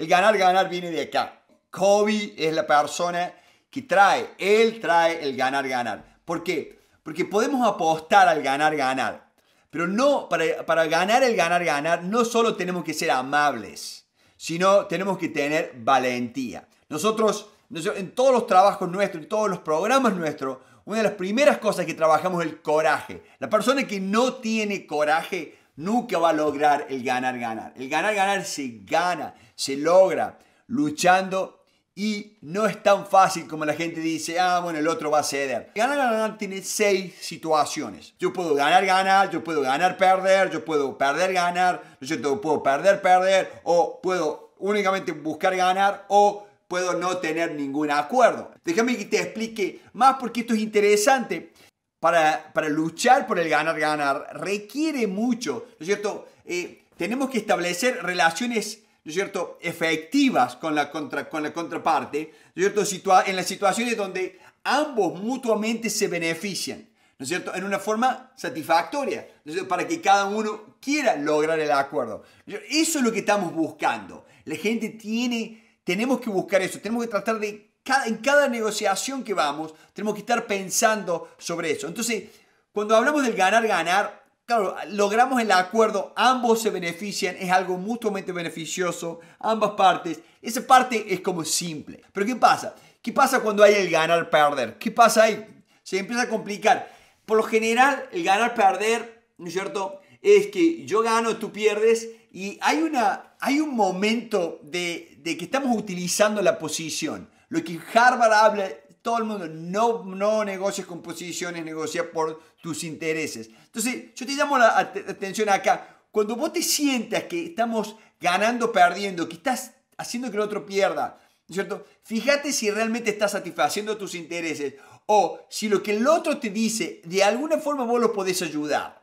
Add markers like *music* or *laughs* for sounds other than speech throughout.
El ganar, ganar viene de acá. Kobe es la persona que trae, él trae el ganar, ganar. ¿Por qué? Porque podemos apostar al ganar, ganar. Pero no, para, para ganar el ganar, ganar, no solo tenemos que ser amables, sino tenemos que tener valentía. Nosotros, en todos los trabajos nuestros, en todos los programas nuestros, una de las primeras cosas que trabajamos es el coraje. La persona que no tiene coraje nunca va a lograr el ganar, ganar. El ganar, ganar se gana, se logra luchando y no es tan fácil como la gente dice, ah, bueno, el otro va a ceder. Ganar, ganar tiene seis situaciones. Yo puedo ganar, ganar, yo puedo ganar, perder, yo puedo perder, ganar, yo puedo perder, perder, o puedo únicamente buscar ganar, o puedo no tener ningún acuerdo. Déjame que te explique más porque esto es interesante para, para luchar por el ganar-ganar requiere mucho, ¿no es cierto? Eh, tenemos que establecer relaciones, ¿no es cierto?, efectivas con la, contra, con la contraparte, ¿no es cierto?, en las situaciones donde ambos mutuamente se benefician, ¿no es cierto?, en una forma satisfactoria, para que cada uno quiera lograr el acuerdo. eso es lo que estamos buscando. La gente tiene, tenemos que buscar eso, tenemos que tratar de en cada negociación que vamos, tenemos que estar pensando sobre eso. Entonces, cuando hablamos del ganar-ganar, claro, logramos el acuerdo, ambos se benefician, es algo mutuamente beneficioso, ambas partes. Esa parte es como simple. Pero ¿qué pasa? ¿Qué pasa cuando hay el ganar-perder? ¿Qué pasa ahí? Se empieza a complicar. Por lo general, el ganar-perder, ¿no es cierto? Es que yo gano, tú pierdes y hay, una, hay un momento de, de que estamos utilizando la posición. Lo que Harvard habla, todo el mundo, no, no negocies con posiciones, negocia por tus intereses. Entonces, yo te llamo la atención acá. Cuando vos te sientas que estamos ganando, perdiendo, que estás haciendo que el otro pierda, ¿no es cierto? Fíjate si realmente estás satisfaciendo tus intereses o si lo que el otro te dice, de alguna forma vos lo podés ayudar.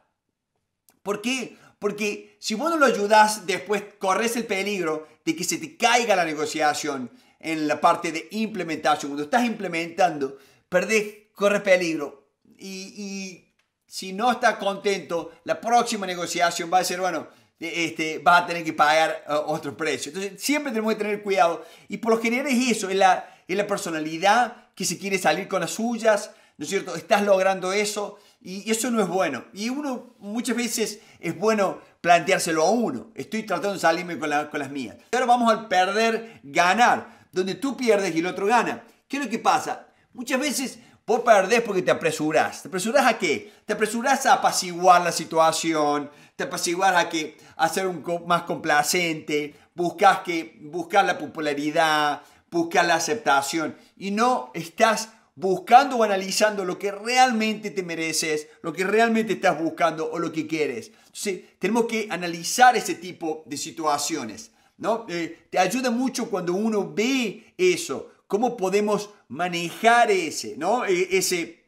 ¿Por qué? Porque si vos no lo ayudás, después corres el peligro de que se te caiga la negociación, en la parte de implementación. Cuando estás implementando, perdés, corres peligro. Y, y, si no estás contento, la próxima negociación va a ser, bueno, este, vas a tener que pagar eh, otro precio. Entonces, siempre tenemos que tener cuidado. Y por lo general es eso, es la, la personalidad que se quiere salir con las suyas, ¿no es cierto? Estás logrando eso y eso no es bueno. Y uno muchas veces es bueno planteárselo a uno. Estoy tratando de salirme con, con las mías. Ahora vamos al perder, ganar donde tú pierdes y el otro gana. ¿Qué es lo que pasa? Muchas veces vos perdés porque te apresuras. ¿Te apresuras a qué? Te apresuras a apaciguar la situación, te apaciguás a que hacer un más complacente, buscas que buscar la popularidad, buscas la aceptación y no estás buscando o analizando lo que realmente te mereces, lo que realmente estás buscando o lo que quieres. Entonces, tenemos que analizar ese tipo de situaciones. ¿no? Eh, te ayuda mucho cuando uno ve eso, cómo podemos manejar ese, ¿no? Eh, ese,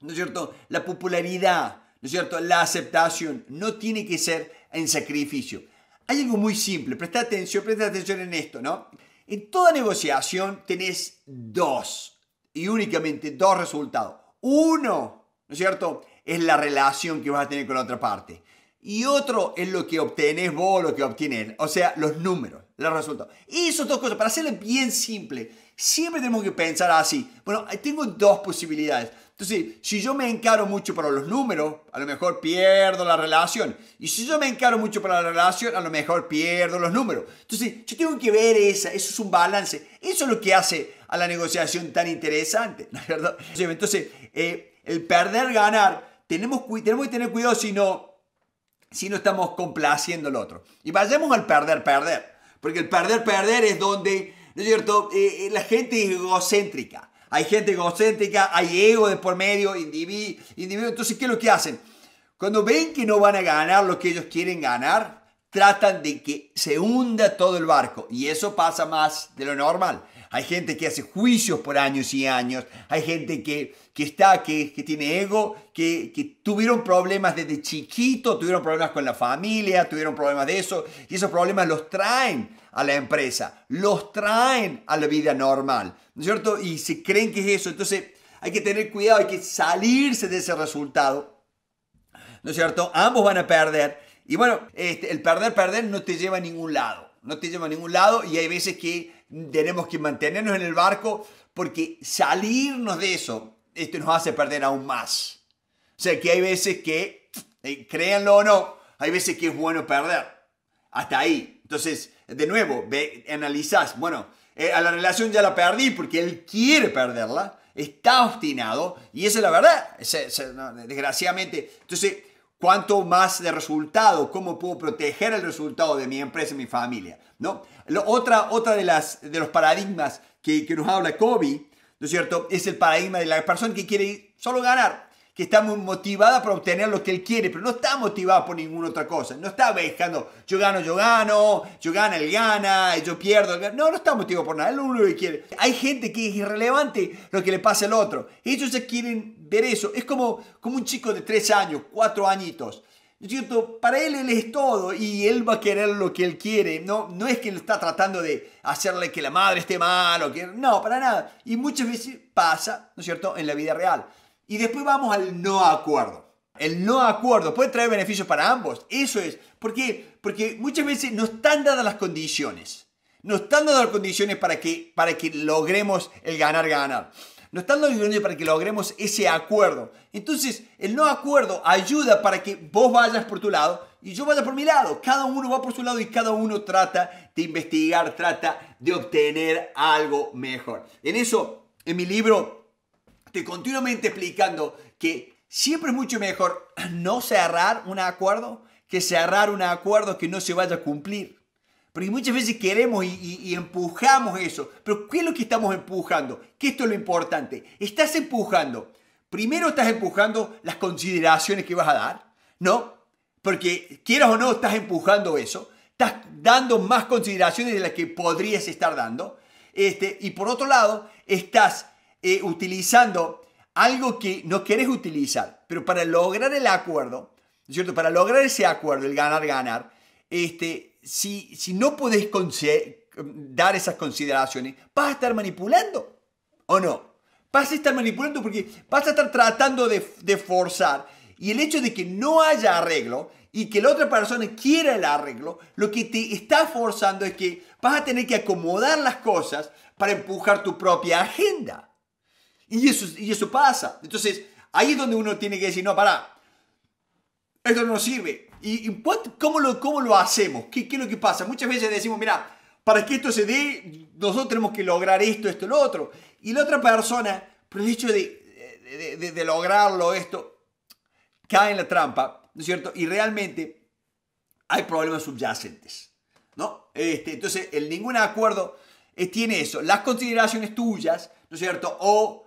¿no cierto? La popularidad, cierto? La aceptación no tiene que ser en sacrificio. Hay algo muy simple, presta atención, presta atención en esto, ¿no? En toda negociación tenés dos y únicamente dos resultados. Uno, ¿no cierto? Es la relación que vas a tener con la otra parte y otro es lo que obtenés vos, lo que obtienen, o sea, los números, los resultados. Y esas dos cosas, para hacerle bien simple, siempre tenemos que pensar así. Bueno, tengo dos posibilidades. Entonces, si yo me encaro mucho para los números, a lo mejor pierdo la relación. Y si yo me encaro mucho para la relación, a lo mejor pierdo los números. Entonces, yo tengo que ver esa, eso es un balance. Eso es lo que hace a la negociación tan interesante, *laughs* verdad? Entonces, eh, el perder, ganar, tenemos, tenemos que tener cuidado si no si no estamos complaciendo al otro. Y vayamos al perder, perder. Porque el perder, perder es donde, ¿no es cierto? Eh, eh, la gente es egocéntrica. Hay gente egocéntrica, hay ego de por medio, individuo, individuo. Entonces, ¿qué es lo que hacen? Cuando ven que no van a ganar lo que ellos quieren ganar, tratan de que se hunda todo el barco. Y eso pasa más de lo normal hay gente que hace juicios por años y años, hay gente que, está, que, que tiene ego, que, tuvieron problemas desde chiquito, tuvieron problemas con la familia, tuvieron problemas de eso, y esos problemas los traen a la empresa, los traen a la vida normal, ¿no es cierto? Y se creen que es eso, entonces hay que tener cuidado, hay que salirse de ese resultado, ¿no es cierto? Ambos van a perder, y bueno, este, el perder, perder no te lleva a ningún lado, no te lleva a ningún lado, y hay veces que tenemos que mantenernos en el barco porque salirnos de eso, esto nos hace perder aún más. O sea que hay veces que, eh, créanlo o no, hay veces que es bueno perder. Hasta ahí. Entonces, de nuevo, ve, analizás, bueno, eh, a la relación ya la perdí porque él quiere perderla, está obstinado y esa es la verdad, desgraciadamente. Entonces, cuánto más de resultado, cómo puedo proteger el resultado de mi empresa y mi familia. ¿no? otra otra de, las, de los paradigmas que, que nos habla Kobe, ¿no es cierto?, es el paradigma de la persona que quiere solo ganar, que está muy motivada para obtener lo que él quiere, pero no está motivada por ninguna otra cosa. No está buscando, yo gano, yo gano, yo gana, él gana, yo pierdo. No, no está motivado por nada, es lo único que quiere. Hay gente que es irrelevante lo que le pasa al otro. Ellos ya quieren ver eso. Es como, como un chico de tres años, cuatro añitos. cierto? Para él él es todo y él va a querer lo que él quiere. No, no es que él está tratando de hacerle que la madre esté mal o que... No, para nada. Y muchas veces pasa, ¿no es cierto?, en la vida real. Y después vamos al no acuerdo. El no acuerdo puede traer beneficios para ambos. Eso es. ¿Por Porque muchas veces no están dadas las condiciones. No están dadas las condiciones para que, para que logremos el ganar-ganar. No están dadas las condiciones para que logremos ese acuerdo. Entonces, el no acuerdo ayuda para que vos vayas por tu lado y yo vaya por mi lado. Cada uno va por su lado y cada uno trata de investigar, trata de obtener algo mejor. En eso, en mi libro continuamente explicando que siempre es mucho mejor *clears throat* no cerrar un acuerdo que cerrar un acuerdo que no se vaya a cumplir. Porque muchas veces queremos y, empujamos eso. Pero ¿qué es lo que estamos empujando? Que esto es lo importante. Estás empujando. Primero estás empujando las consideraciones que vas a dar, ¿no? Porque quieras o no, estás empujando eso. Estás dando más consideraciones de las que podrías estar dando. Este, y por otro lado, estás eh, utilizando algo que no querés utilizar, pero para lograr el acuerdo, cierto? Para lograr ese acuerdo, el ganar-ganar, este, si, si no podés dar esas consideraciones, vas a estar manipulando o no. Vas a estar manipulando porque vas a estar tratando de, de forzar. Y el hecho de que no haya arreglo y que la otra persona quiera el arreglo, lo que te está forzando es que vas a tener que acomodar las cosas para empujar tu propia agenda. Y eso, y eso pasa. Entonces, ahí es donde uno tiene que decir, no, para, esto no nos sirve. ¿Y, cómo, lo, cómo lo hacemos? ¿Qué, ¿Qué es lo que pasa? Muchas veces decimos, mira, para que esto se dé, nosotros tenemos que lograr esto, esto, lo otro. Y la otra persona, por el hecho de, lograrlo, esto, cae en la trampa, ¿no es cierto? Y realmente hay problemas subyacentes, ¿no? Este, entonces, el ningún acuerdo eh, tiene eso. Las consideraciones tuyas, ¿no es cierto? O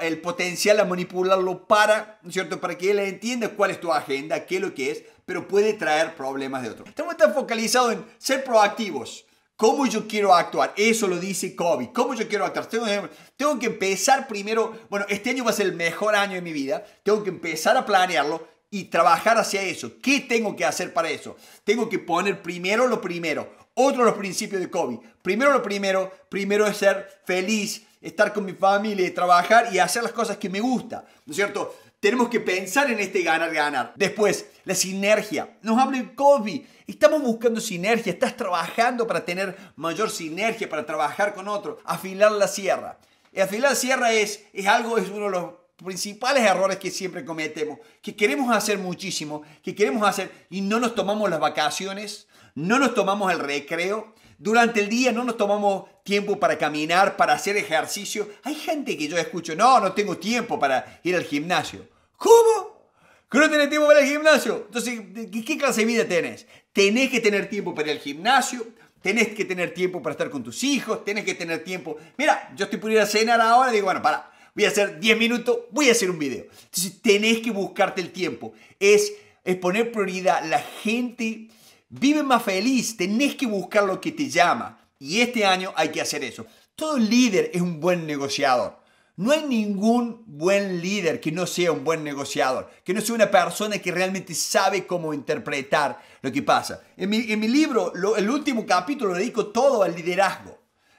el potencial a manipularlo para, cierto?, para que él entienda cuál es tu agenda, qué es lo que es, pero puede traer problemas de otro. Estamos tan focalizados en ser proactivos. ¿Cómo yo quiero actuar? Eso lo dice Kobe. ¿Cómo yo quiero actuar? Tengo, que empezar primero, bueno, este año va a ser el mejor año de mi vida, tengo que empezar a planearlo y trabajar hacia eso. ¿Qué tengo que hacer para eso? Tengo que poner primero lo primero. Otro de los principios de Kobe. Primero lo primero, primero es ser feliz, estar con mi familia, y trabajar y hacer las cosas que me gusta, ¿no es cierto? Tenemos que pensar en este ganar-ganar. Después, la sinergia. Nos habla el COVID. Estamos buscando sinergia. Estás trabajando para tener mayor sinergia, para trabajar con otros. Afilar la sierra. afilar la sierra es, es algo, es uno de los principales errores que siempre cometemos. Que queremos hacer muchísimo, que queremos hacer y no nos tomamos las vacaciones, no nos tomamos el recreo, durante el día no nos tomamos tiempo para caminar, para hacer ejercicio. Hay gente que yo escucho, no, no tengo tiempo para ir al gimnasio. ¿Cómo? ¿Que no tenés tiempo para ir al gimnasio? Entonces, ¿qué clase de vida tenés? Tenés que tener tiempo para ir al gimnasio, tenés que tener tiempo para estar con tus hijos, tenés que tener tiempo... Mira, yo estoy por ir a cenar ahora y digo, bueno, para, voy a hacer 10 minutos, voy a hacer un video. Entonces, tenés que buscarte el tiempo. Es, es poner prioridad. La gente Vive más feliz, tenés que buscar lo que te llama. Y este año hay que hacer eso. Todo líder es un buen negociador. No hay ningún buen líder que no sea un buen negociador, que no sea una persona que realmente sabe cómo interpretar lo que pasa. En mi, libro, el último capítulo, lo dedico todo al liderazgo.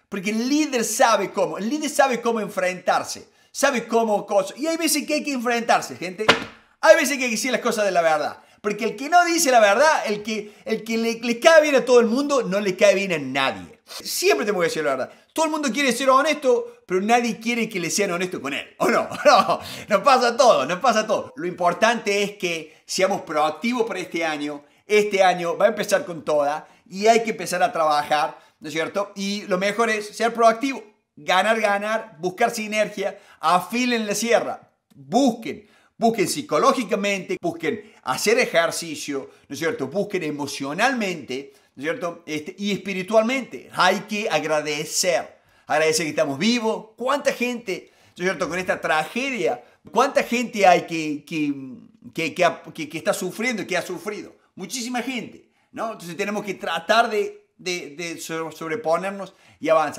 Porque el líder sabe cómo, el líder sabe cómo enfrentarse, sabe cómo cosas. Y hay veces que hay que enfrentarse, gente. Hay veces que hay que decir las cosas de la verdad. Porque el que no dice la verdad, el que, el que le, cae bien a todo el mundo, no le cae bien a nadie. Siempre tengo que decir la verdad. Todo el mundo quiere ser honesto, pero nadie quiere que le sean honestos con él. ¿O no? *laughs* No, nos pasa todo, nos pasa todo. Lo importante es que seamos proactivos para este año. Este año va a empezar con toda y hay que empezar a trabajar, ¿no es cierto? Y lo mejor es ser proactivo, ganar, ganar, buscar sinergia, afilen la sierra, busquen, busquen psicológicamente, busquen hacer ejercicio, ¿no es cierto? Busquen emocionalmente, ¿no es cierto? Este, y espiritualmente. Hay que agradecer, agradecer que estamos vivos. ¿Cuánta gente, ¿no es cierto? Con esta tragedia, ¿cuánta gente hay que, que, que, está sufriendo que ha sufrido? Muchísima gente, ¿no? Entonces tenemos que tratar de sobreponernos y avanzar.